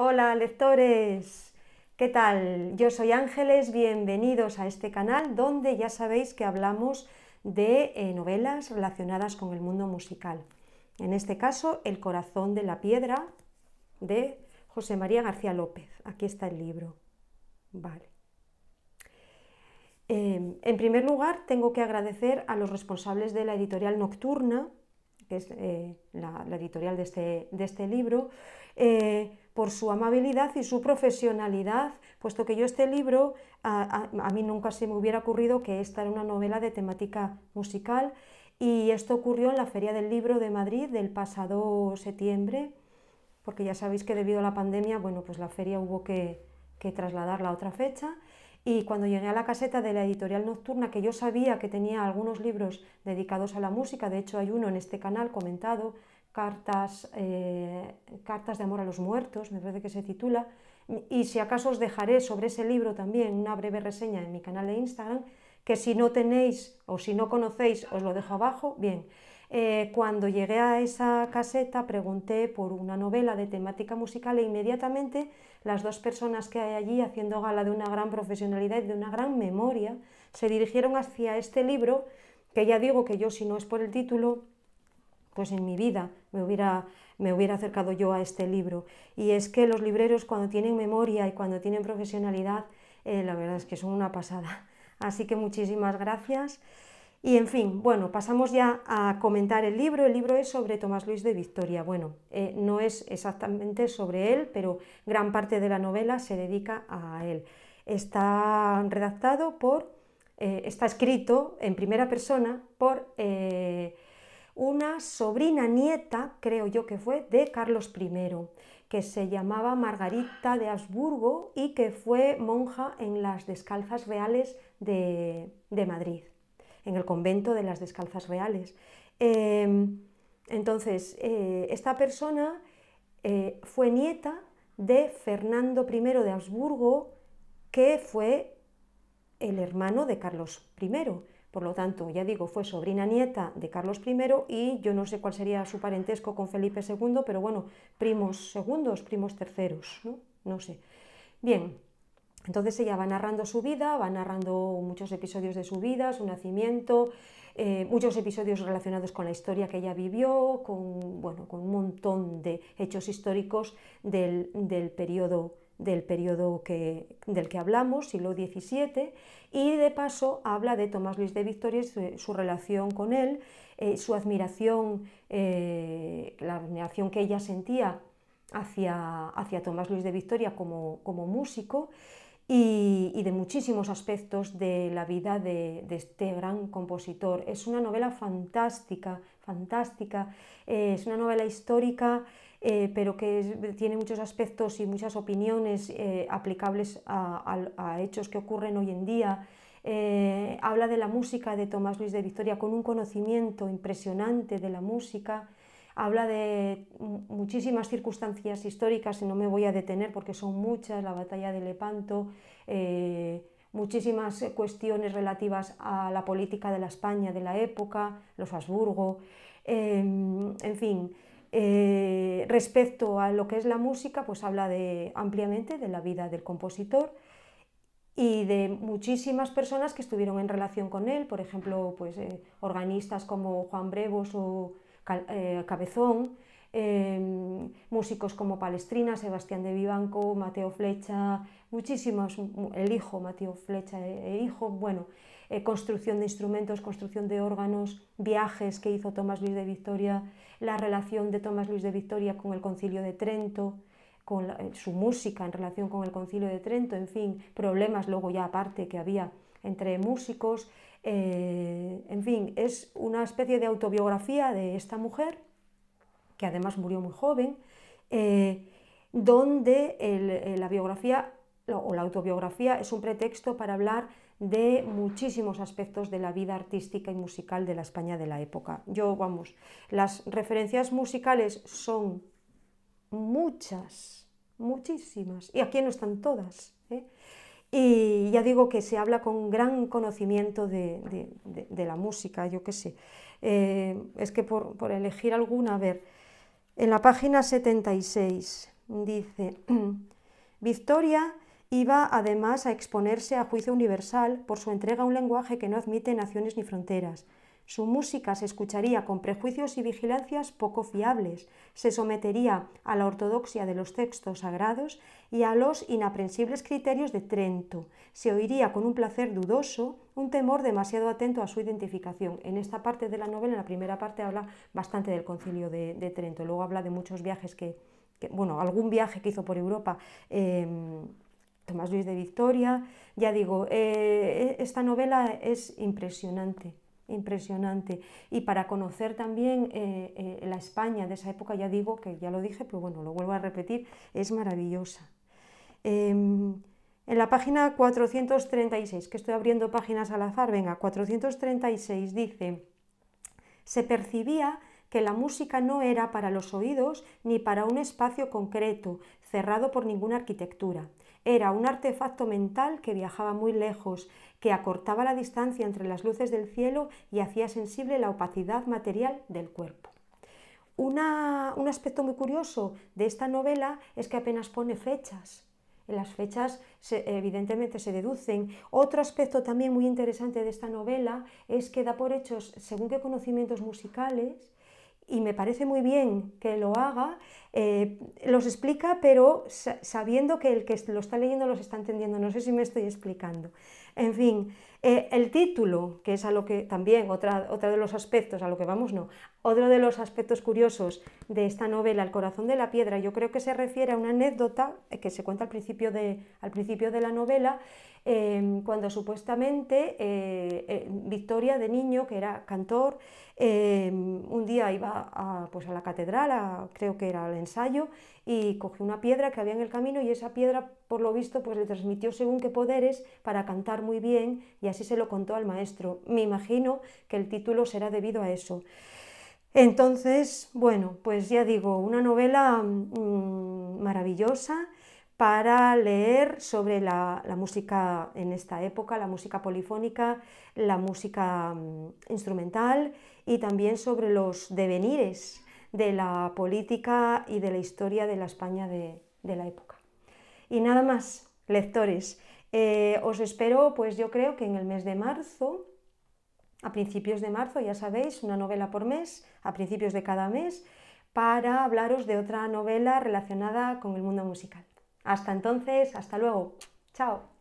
Hola lectores, ¿qué tal? Yo soy Ángeles, bienvenidos a este canal donde ya sabéis que hablamos de eh, novelas relacionadas con el mundo musical. En este caso, El corazón de la piedra de José María García López. Aquí está el libro. Vale. Em, en primer lugar, tengo que agradecer a los responsables de la editorial Nocturna, que es eh, la, editorial de este, este libro, eh, por su amabilidad y su profesionalidad, puesto que yo este libro, a, mí nunca se me hubiera ocurrido que esta era una novela de temática musical y esto ocurrió en la Feria del Libro de Madrid del pasado septiembre, porque ya sabéis que debido a la pandemia, bueno, pues la feria hubo que, que trasladarla a otra fecha. Y cuando llegué a la caseta de la editorial nocturna, que yo sabía que tenía algunos libros dedicados a la música, de hecho hay uno en este canal comentado cartas, eh, cartas de amor a los muertos, me parece que se titula, y si acaso os dejaré sobre ese libro también una breve reseña en mi canal de Instagram, que si no tenéis o si no conocéis os lo dejo abajo, bien. Eh, cuando llegué a esa caseta pregunté por una novela de temática musical e inmediatamente las dos personas que hay allí, haciendo gala de una gran profesionalidad y de una gran memoria, se dirigieron hacia este libro, que ya digo que yo si no es por el título, pues en mi vida me hubiera, me hubiera acercado yo a este libro. Y es que los libreros cuando tienen memoria y cuando tienen profesionalidad, eh, la verdad es que son una pasada. Así que muchísimas gracias. Y en fin, bueno, pasamos ya a comentar el libro. El libro es sobre Tomás Luis de Victoria. Bueno, eh, no es exactamente sobre él, pero gran parte de la novela se dedica a él. Está redactado por, eh, está escrito en primera persona por una sobrina nieta, creo yo que fue, de Carlos I, que se llamaba Margarita de Habsburgo y que fue monja en las Descalzas Reales de, de Madrid, en el convento de las Descalzas Reales. Em, entonces, eh, esta persona eh, fue nieta de Fernando I de Habsburgo, que fue el hermano de Carlos I. Por lo tanto, ya digo, fue sobrina nieta de Carlos I y yo no sé cuál sería su parentesco con Felipe II, pero bueno, primos segundos, primos terceros, ¿no? No sé. Bien, entonces ella va narrando su vida, va narrando muchos episodios de su vida, su nacimiento, eh, muchos episodios relacionados con la historia que ella vivió, con, bueno, con un montón de hechos históricos del, del periodo del periodo que, del que hablamos, siglo XVII, y de paso habla de Tomás Luis de Victoria eh, su, relación con él, eh, su admiración, eh, la admiración que ella sentía hacia, hacia Tomás Luis de Victoria como, músico y, de muchísimos aspectos de la vida de, de, este gran compositor. Es una novela fantástica, fantástica, es una novela histórica eh, pero que tiene muchos aspectos y muchas opiniones eh, aplicables a, hechos que ocurren hoy en día. Eh, habla de la música de Tomás Luis de Victoria con un conocimiento impresionante de la música. Habla de muchísimas circunstancias históricas, y no me voy a detener porque son muchas, la batalla de Lepanto, muchísimas cuestiones relativas a la política de la España de la época, los Habsburgo, en fin, eh, respecto a lo que es la música, pues habla ampliamente de la vida del compositor y de muchísimas personas que estuvieron en relación con él, por ejemplo, pues, eh, organistas como Juan Brevos o eh, Cabezón, Em, músicos como Palestrina, Sebastián de Vivanco, Mateo Flecha, muchísimos, el hijo, Mateo Flecha, e hijo, bueno, eh, construcción de instrumentos, construcción de órganos, viajes que hizo Tomás Luis de Victoria, la relación de Tomás Luis de Victoria con el concilio de Trento, con su música en relación con el concilio de Trento, en fin, problemas luego ya aparte que había entre músicos, en fin, es una especie de autobiografía de esta mujer que además murió muy joven, eh, donde eh, la biografía o la autobiografía es un pretexto para hablar de muchísimos aspectos de la vida artística y musical de la España de la época. Yo, vamos, las referencias musicales son muchas, muchísimas, y aquí no están todas. ¿eh? Y ya digo que se habla con gran conocimiento de, la música, yo qué sé. es que por, por elegir alguna, a ver, en la página 76 dice, Victoria iba además a exponerse a juicio universal por su entrega a un lenguaje que no admite naciones ni fronteras, su música se escucharía con prejuicios y vigilancias poco fiables, se sometería a la ortodoxia de los textos sagrados y a los inaprensibles criterios de Trento. Se oiría con un placer dudoso, un temor demasiado atento a su identificación. En esta parte de la novela, en la primera parte, habla bastante del concilio de, Trento, luego habla de muchos viajes que, bueno, algún viaje que hizo por Europa. Em, Tomás Luis de Victoria, ya digo, eh, esta novela es impresionante impresionante. Y para conocer también eh, eh, la España de esa época, ya digo que ya lo dije, pero bueno, lo vuelvo a repetir, es maravillosa. Em, en la página 436, que estoy abriendo páginas al azar, venga, 436 dice, se percibía que la música no era para los oídos ni para un espacio concreto, cerrado por ninguna arquitectura. Era un artefacto mental que viajaba muy lejos, que acortaba la distancia entre las luces del cielo y hacía sensible la opacidad material del cuerpo. un aspecto muy curioso de esta novela es que apenas pone fechas. las fechas evidentemente se deducen. Otro aspecto también muy interesante de esta novela es que da por hechos, según qué conocimientos musicales, y me parece muy bien que lo haga, eh, los explica, pero sabiendo que el que lo está leyendo los está entendiendo. No sé si me estoy explicando. En fin, eh, el título, que es a lo que también, otra, de los aspectos, a lo que vamos no, otro de los aspectos curiosos de esta novela, El corazón de la piedra, yo creo que se refiere a una anécdota eh, que se cuenta al principio de, al principio de la novela, em, cuando supuestamente eh, Victoria de niño, que era cantor, em, un día iba a, pues a la catedral, creo que era al ensayo, y cogió una piedra que había en el camino y esa piedra, por lo visto, pues le transmitió según qué poderes para cantar muy bien y así se lo contó al maestro. Me imagino que el título será debido a eso. Entonces, bueno, pues ya digo, una novela mm, maravillosa para leer sobre la, música en esta época, la música polifónica, la música mm, instrumental y también sobre los devenires de la política y de la historia de la España de, la época. Y nada más, lectores, eh, os espero pues yo creo que en el mes de marzo, a principios de marzo, ya sabéis, una novela por mes, a principios de cada mes, para hablaros de otra novela relacionada con el mundo musical. Hasta entonces, hasta luego. Chao.